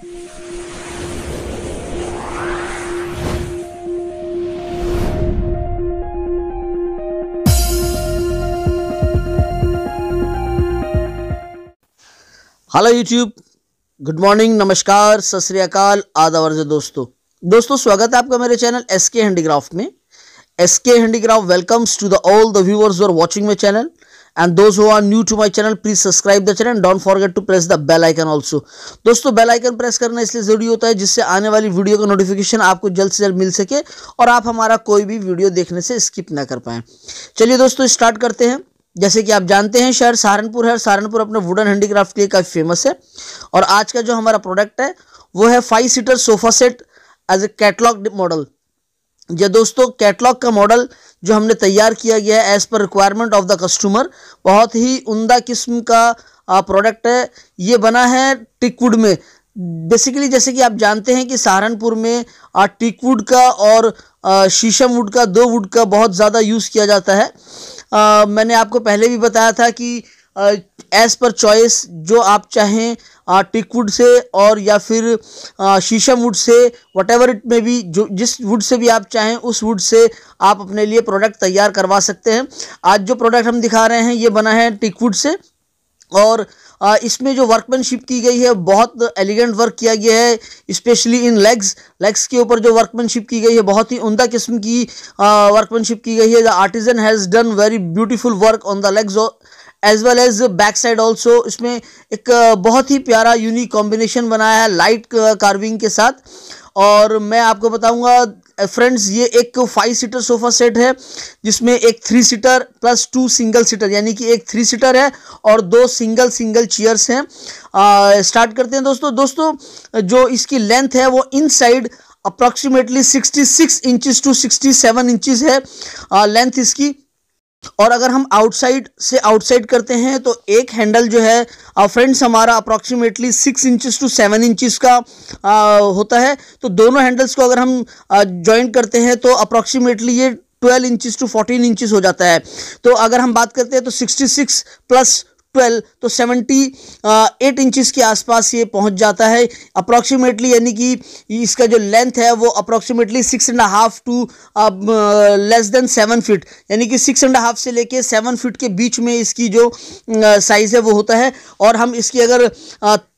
hello YouTube good morning नमस्कार सत श्रीकाल आदावर्ज दोस्तों दोस्तों स्वागत है आपका मेरे चैनल एसके हैंडीक्राफ्ट में SK handicraft welcomes to the all the viewers are watching my channel and those who are new to my channel please subscribe the channel don't forget to press the bell icon also दोस्तों bell icon press करना इसलिए जरूरी होता है जिससे आने वाली video का नोटिफिकेशन आपको जल्द से जल्द मिल सके और आप हमारा कोई भी वीडियो देखने से स्किप ना कर पाए चलिए दोस्तों स्टार्ट करते हैं जैसे कि आप जानते हैं शहर सहारनपुर है सहारनपुर अपने वुडन हैंडीक्राफ्ट के लिए काफ़ी फेमस है और आज का जो हमारा प्रोडक्ट है वो है five seater sofa set as a catalogue model या दोस्तों कैटलॉग का मॉडल जो हमने तैयार किया गया है as per requirement of the customer बहुत ही उमदा किस्म का प्रोडक्ट है ये बना है टिकवुड में बेसिकली जैसे कि आप जानते हैं कि सहारनपुर में टिकवुड का और शीशम वुड का दो वुड का बहुत ज़्यादा यूज़ किया जाता है आ, मैंने आपको पहले भी बताया था कि एज़ पर चॉइस जो आप चाहें टिक वुड से और या फिर शीशम would say what ever it में भी जो जिस वुड से भी आप चाहें उस वुड से आप अपने लिए प्रोडक्ट तैयार करवा सकते हैं आज जो प्रोडक्ट हम दिखा रहे हैं ये बना है टिक वुड से और इसमें जो वर्कमैनशिप की गई है बहुत एलिगेंट वर्क किया गया है स्पेशली इन लेग्स लेग्स के ऊपर जो वर्कमैनशिप की गई है बहुत ही उमदा किस्म की वर्कमैनशिप की गई है the artisan has done very beautiful work on the legs as well as back side also इसमें एक बहुत ही प्यारा यूनिक कॉम्बिनेशन बनाया है लाइट कार्विंग के साथ और मैं आपको बताऊंगा फ्रेंड्स ये एक फाइव सीटर सोफा सेट है जिसमें एक three seater plus two single seater यानी कि एक थ्री सीटर है और दो सिंगल सिंगल चेयर्स हैं स्टार्ट करते हैं दोस्तों दोस्तों जो इसकी लेंथ है वो inside approximately sixty six inches to sixty seven inches है लेंथ इसकी और अगर हम आउटसाइड से आउटसाइड करते हैं तो एक हैंडल जो है फ्रेंड्स uh, हमारा approximately six inches to seven inches का आ, uh, होता है तो दोनों हैंडल्स को अगर हम ज्वाइंट uh, करते हैं तो अप्रॉक्सीमेटली ये twelve inches to fourteen inches हो जाता है तो अगर हम बात करते हैं तो सिक्सटी सिक्स प्लस ट्वेल्व तो सेवेंटी एट इंचज़ के आसपास ये पहुंच जाता है अप्रॉक्सीमेटली यानी कि इसका जो लेंथ है वो approximately six and half to less than seven feet यानी कि सिक्स एंड हाफ से लेके सेवन फिट के बीच में इसकी जो साइज़ है वो होता है और हम इसकी अगर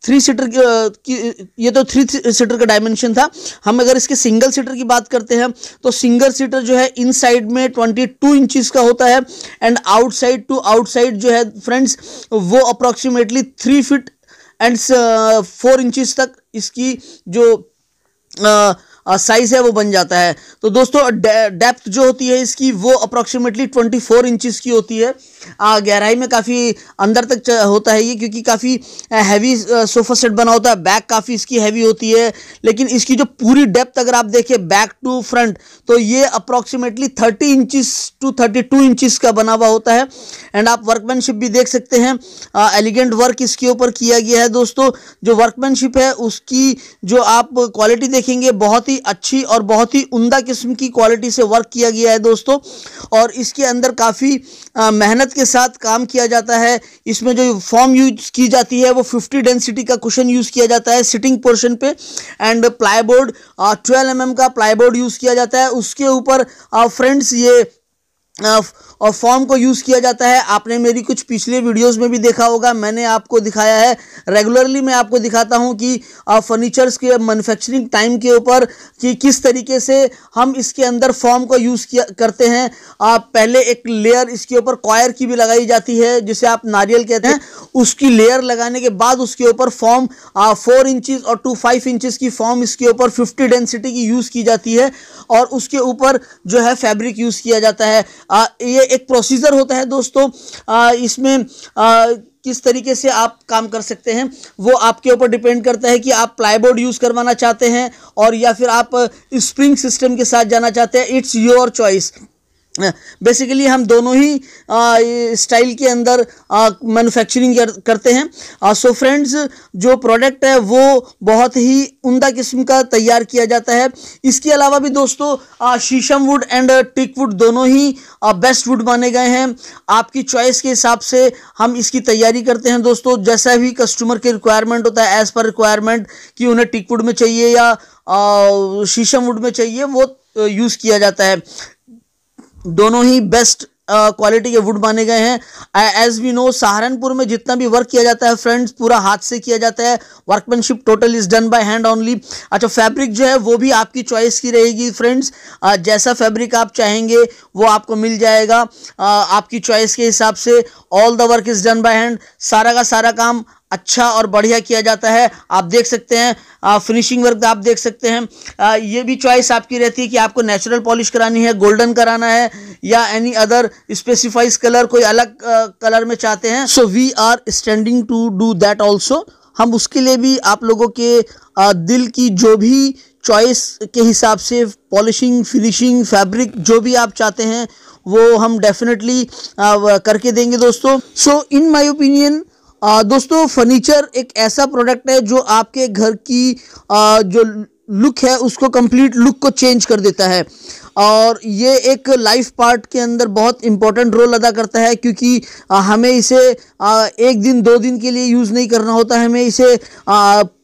थ्री सीटर की ये तो थ्री सीटर का डायमेंशन था हम अगर इसके सिंगल सीटर की बात करते हैं तो सिंगल सीटर जो है इन साइड में ट्वेंटी टू इंचिस का होता है एंड आउटसाइड टू आउटसाइड जो है फ्रेंड्स वो approximately three feet and four inches तक इसकी जो आ, साइज़ है वो बन जाता है तो दोस्तों डेप्थ जो होती है इसकी वो अप्रोक्सीमेटली ट्वेंटी फोर इंचिस की होती है गहराई में काफ़ी अंदर तक होता है ये क्योंकि काफ़ी हैवी सोफ़ा सेट बना होता है बैक काफ़ी इसकी हैवी होती है लेकिन इसकी जो पूरी डेप्थ अगर आप देखें बैक टू फ्रंट तो ये approximately thirty inches to thirty two inches का बना हुआ होता है एंड आप वर्कमैनशिप भी देख सकते हैं एलिगेंट वर्क इसके ऊपर किया गया है दोस्तों जो वर्कमैनशिप है उसकी जो आप क्वालिटी देखेंगे बहुत ही अच्छी और बहुत ही उमदा किस्म की क्वालिटी से वर्क किया गया है दोस्तों और इसके अंदर काफ़ी मेहनत के साथ काम किया जाता है इसमें जो फॉर्म यूज की जाती है वो फिफ्टी डेंसिटी का कुशन यूज़ किया जाता है सिटिंग पोर्शन पे एंड प्लाईबोर्ड ट्वेल्व एम का प्लाईबोर्ड यूज़ किया जाता है उसके ऊपर फ्रेंड्स ये और फॉर्म को यूज़ किया जाता है आपने मेरी कुछ पिछले वीडियोस में भी देखा होगा मैंने आपको दिखाया है रेगुलरली मैं आपको दिखाता हूं कि फर्नीचर्स के मैन्युफैक्चरिंग टाइम के ऊपर कि किस तरीके से हम इसके अंदर फॉर्म को यूज़ किया करते हैं आप पहले एक लेयर इसके ऊपर कॉयर की भी लगाई जाती है जिसे आप नारियल कहते हैं उसकी लेयर लगाने के बाद उसके ऊपर फॉर्म फोर इंचज़ और टू फाइव इंचज़ की फॉर्म इसके ऊपर फिफ्टी डेंसिटी की यूज़ की जाती है और उसके ऊपर जो है फैब्रिक यूज़ किया जाता है ये एक प्रोसीजर होता है दोस्तों इसमें किस तरीके से आप काम कर सकते हैं वो आपके ऊपर डिपेंड करता है कि आप प्लाईबोर्ड यूज़ करवाना चाहते हैं और या फिर आप स्प्रिंग सिस्टम के साथ जाना चाहते हैं इट्स योर चॉइस बेसिकली हम दोनों ही स्टाइल के अंदर मैन्युफैक्चरिंग करते हैं सो फ्रेंड्स जो प्रोडक्ट है वो बहुत ही उमदा किस्म का तैयार किया जाता है इसके अलावा भी दोस्तों शीशम वुड एंड टिक वुड दोनों ही बेस्ट वुड माने गए हैं आपकी चॉइस के हिसाब से हम इसकी तैयारी करते हैं दोस्तों जैसा भी कस्टमर के रिक्वायरमेंट होता है एज़ पर रिक्वायरमेंट कि उन्हें टिक वुड में चाहिए या शीशम वुड में चाहिए वो यूज़ uh, किया जाता है दोनों ही बेस्ट क्वालिटी uh, के वुड माने गए हैं एज वी नो सहारनपुर में जितना भी वर्क किया जाता है फ्रेंड्स पूरा हाथ से किया जाता है workmanship total is done by hand only अच्छा फैब्रिक जो है वो भी आपकी चॉइस की रहेगी फ्रेंड्स uh, जैसा फैब्रिक आप चाहेंगे वो आपको मिल जाएगा uh, आपकी चॉइस के हिसाब से all the work is done by hand सारा का सारा काम अच्छा और बढ़िया किया जाता है आप देख सकते हैं आ, फिनिशिंग वर्क आप देख सकते हैं आ, ये भी चॉइस आपकी रहती है कि आपको नेचुरल पॉलिश करानी है गोल्डन कराना है या एनी अदर स्पेसिफाइज कलर कोई अलग आ, कलर में चाहते हैं so we are standing to do that also हम उसके लिए भी आप लोगों के आ, दिल की जो भी चॉइस के हिसाब से पॉलिशिंग फिनिशिंग फैब्रिक जो भी आप चाहते हैं वो हम डेफिनेटली करके देंगे दोस्तों सो इन माई ओपिनियन आ, दोस्तों फर्नीचर एक ऐसा प्रोडक्ट है जो आपके घर की आ, जो लुक है उसको कंप्लीट लुक को चेंज कर देता है और ये एक लाइफ पार्ट के अंदर बहुत इंपॉर्टेंट रोल अदा करता है क्योंकि हमें इसे एक दिन दो दिन के लिए यूज़ नहीं करना होता है हमें इसे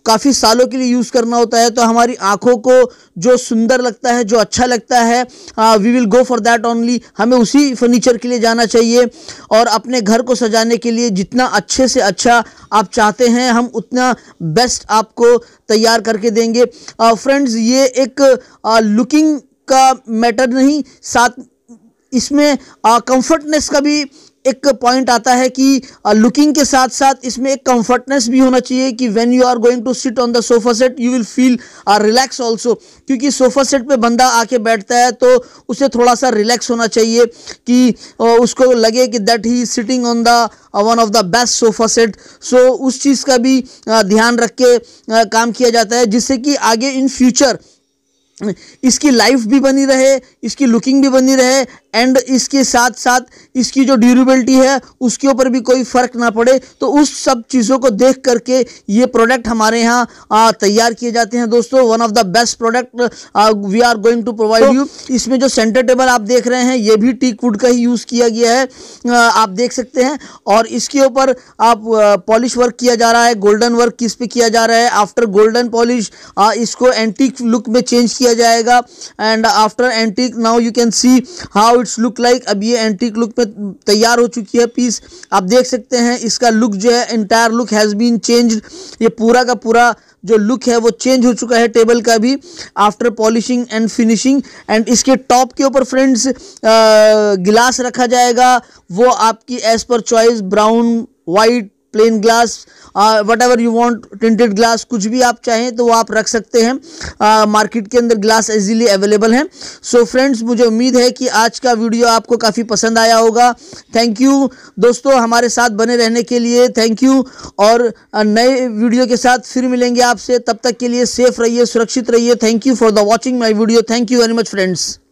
काफ़ी सालों के लिए यूज़ करना होता है तो हमारी आँखों को जो सुंदर लगता है जो अच्छा लगता है we will go for that only हमें उसी फर्नीचर के लिए जाना चाहिए और अपने घर को सजाने के लिए जितना अच्छे से अच्छा आप चाहते हैं हम उतना बेस्ट आपको तैयार करके देंगे फ्रेंड्स ये एक लुकिंग का मैटर नहीं साथ इसमें कंफर्टनेस का भी एक पॉइंट आता है कि लुकिंग uh, के साथ साथ इसमें एक कंफर्टनेस भी होना चाहिए कि when you are going to sit on the sofa set you will feel are relax also क्योंकि सोफा सेट पे बंदा आके बैठता है तो उसे थोड़ा सा रिलैक्स होना चाहिए कि uh, उसको लगे कि that he sitting on the one of the best sofa set so उस चीज़ का भी uh, ध्यान रख के काम किया जाता है जिससे कि आगे इन फ्यूचर इसकी लाइफ भी बनी रहे इसकी लुकिंग भी बनी रहे एंड इसके साथ साथ इसकी जो ड्यूरेबिलिटी है उसके ऊपर भी कोई फ़र्क ना पड़े तो उस सब चीज़ों को देख करके ये प्रोडक्ट हमारे यहाँ तैयार किए जाते हैं दोस्तों one of the best product we are going to provide you इसमें जो सेंटर टेबल आप देख रहे हैं ये भी टीक वुड का ही यूज़ किया गया है आ, आप देख सकते हैं और इसके ऊपर आप पॉलिश वर्क किया जा रहा है गोल्डन वर्क किस पे किया जा रहा है आफ्टर गोल्डन पॉलिश इसको एंटीक लुक में चेंज किया जाएगा and after antique now you can see how outfits look like अब ये एंटीक लुक पे तैयार हो चुकी है पीस आप देख सकते हैं इसका लुक जो है entire look has been change ये पूरा का पूरा जो लुक है वो चेंज हो चुका है टेबल का भी after polishing and finishing and इसके टॉप के ऊपर फ्रेंड्स गिलास रखा जाएगा वो आपकी as per choice brown white plain glass whatever you want tinted glass कुछ भी आप चाहें तो वो आप रख सकते हैं मार्केट के अंदर ग्लास इजीली अवेलेबल हैं सो फ्रेंड्स मुझे उम्मीद है कि आज का वीडियो आपको काफ़ी पसंद आया होगा थैंक यू दोस्तों हमारे साथ बने रहने के लिए थैंक यू और नए वीडियो के साथ फिर मिलेंगे आपसे तब तक के लिए सेफ रहिए सुरक्षित रहिए thank you for the watching my video thank you very much friends